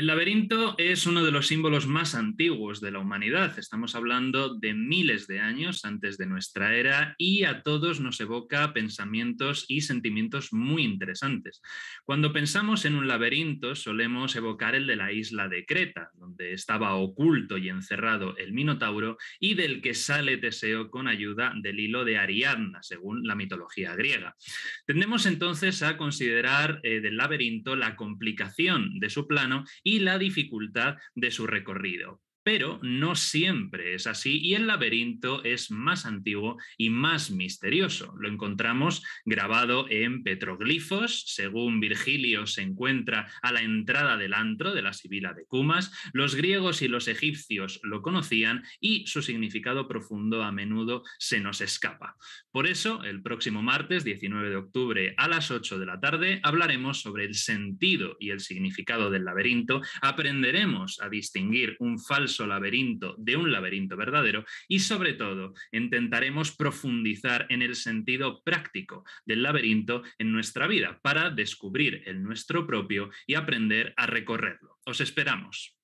El laberinto es uno de los símbolos más antiguos de la humanidad. Estamos hablando de miles de años antes de nuestra era y a todos nos evoca pensamientos y sentimientos muy interesantes. Cuando pensamos en un laberinto solemos evocar el de la isla de Creta, donde estaba oculto y encerrado el Minotauro y del que sale Teseo con ayuda del hilo de Ariadna, según la mitología griega. Tendemos entonces a considerar eh, del laberinto la complicación de su plano y la dificultad de su recorrido pero no siempre es así y el laberinto es más antiguo y más misterioso. Lo encontramos grabado en petroglifos, según Virgilio se encuentra a la entrada del antro de la Sibila de Cumas, los griegos y los egipcios lo conocían y su significado profundo a menudo se nos escapa. Por eso, el próximo martes 19 de octubre a las 8 de la tarde hablaremos sobre el sentido y el significado del laberinto, aprenderemos a distinguir un falso laberinto de un laberinto verdadero y sobre todo intentaremos profundizar en el sentido práctico del laberinto en nuestra vida para descubrir el nuestro propio y aprender a recorrerlo. Os esperamos.